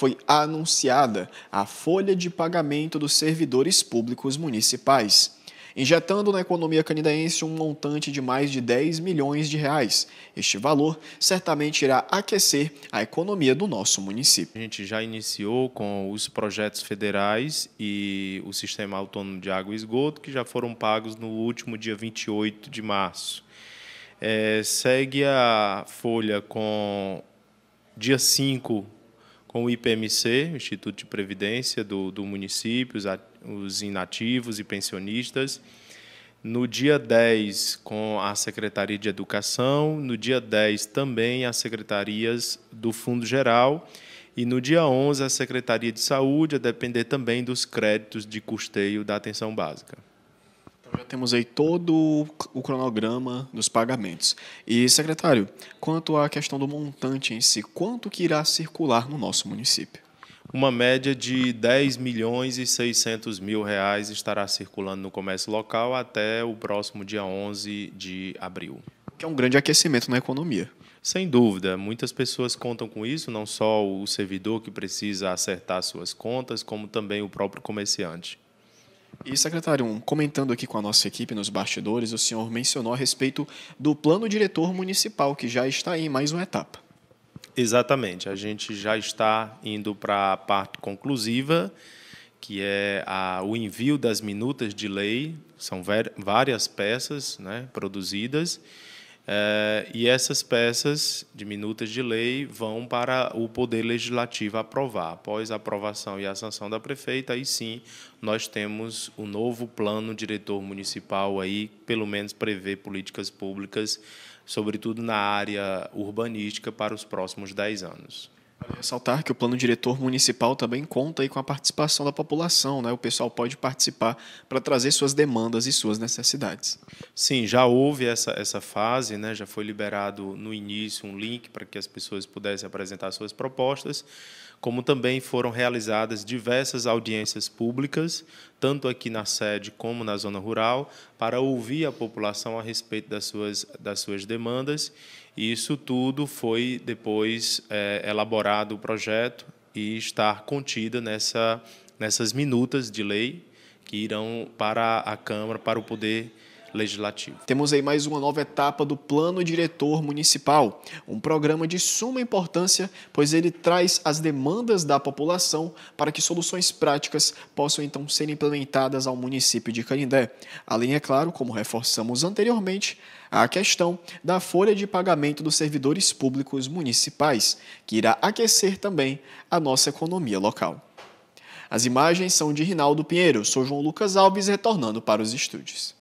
foi anunciada a folha de pagamento dos servidores públicos municipais, injetando na economia canidense um montante de mais de 10 milhões de reais. Este valor certamente irá aquecer a economia do nosso município. A gente já iniciou com os projetos federais e o sistema autônomo de água e esgoto, que já foram pagos no último dia 28 de março. É, segue a folha com dia 5 com o IPMC, Instituto de Previdência do, do município, os, os inativos e pensionistas. No dia 10, com a Secretaria de Educação. No dia 10, também as secretarias do Fundo Geral. E no dia 11, a Secretaria de Saúde, a depender também dos créditos de custeio da atenção básica. Então, já temos aí todo o cronograma dos pagamentos. E, secretário, quanto à questão do montante em si, quanto que irá circular no nosso município? Uma média de 10 milhões e 600 mil reais estará circulando no comércio local até o próximo dia 11 de abril. Que é um grande aquecimento na economia. Sem dúvida, muitas pessoas contam com isso, não só o servidor que precisa acertar suas contas, como também o próprio comerciante. E, secretário, comentando aqui com a nossa equipe nos bastidores, o senhor mencionou a respeito do plano diretor municipal, que já está em mais uma etapa. Exatamente. A gente já está indo para a parte conclusiva, que é a, o envio das minutas de lei. São várias peças né, produzidas é, e essas peças diminutas de lei vão para o Poder Legislativo aprovar. Após a aprovação e a sanção da prefeita, aí sim nós temos o novo plano diretor municipal aí, pelo menos prevê políticas públicas, sobretudo na área urbanística, para os próximos 10 anos ressaltar que o plano diretor municipal também tá conta aí com a participação da população, né? O pessoal pode participar para trazer suas demandas e suas necessidades. Sim, já houve essa, essa fase, né? Já foi liberado no início um link para que as pessoas pudessem apresentar suas propostas, como também foram realizadas diversas audiências públicas, tanto aqui na sede como na zona rural, para ouvir a população a respeito das suas, das suas demandas isso tudo foi depois é, elaborado o projeto e está contida nessa, nessas minutas de lei que irão para a Câmara, para o Poder Legislativo legislativo. Temos aí mais uma nova etapa do Plano Diretor Municipal, um programa de suma importância, pois ele traz as demandas da população para que soluções práticas possam então ser implementadas ao município de Canindé. Além, é claro, como reforçamos anteriormente, a questão da folha de pagamento dos servidores públicos municipais, que irá aquecer também a nossa economia local. As imagens são de Rinaldo Pinheiro, sou João Lucas Alves retornando para os estúdios.